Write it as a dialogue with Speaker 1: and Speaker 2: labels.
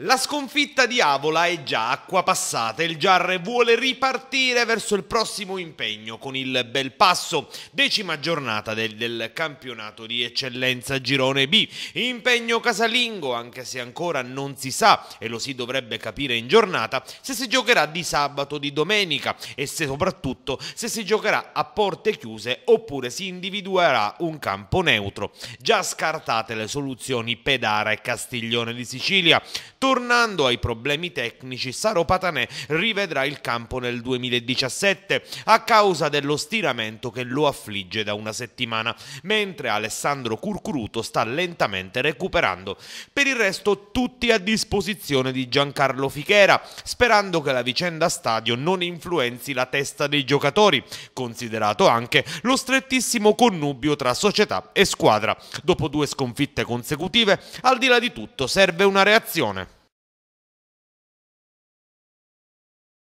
Speaker 1: La sconfitta di Avola è già acqua passata, il Giarre vuole ripartire verso il prossimo impegno con il bel passo, decima giornata del, del, campionato di eccellenza Girone B, impegno casalingo anche se ancora non si sa e lo si dovrebbe capire in giornata se si giocherà di sabato o di domenica e se soprattutto se si giocherà a porte chiuse oppure si individuerà un campo neutro. Già scartate le soluzioni Pedara e Castiglione di Sicilia, Tornando ai problemi tecnici, Saro Patanè rivedrà il campo nel 2017 a causa dello stiramento che lo affligge da una settimana, mentre Alessandro Curcuruto sta lentamente recuperando. Per il resto tutti a disposizione di Giancarlo Fichera, sperando che la vicenda stadio non influenzi la testa dei giocatori, considerato anche lo strettissimo connubio tra società e squadra. Dopo due sconfitte consecutive, al di là di tutto serve una reazione.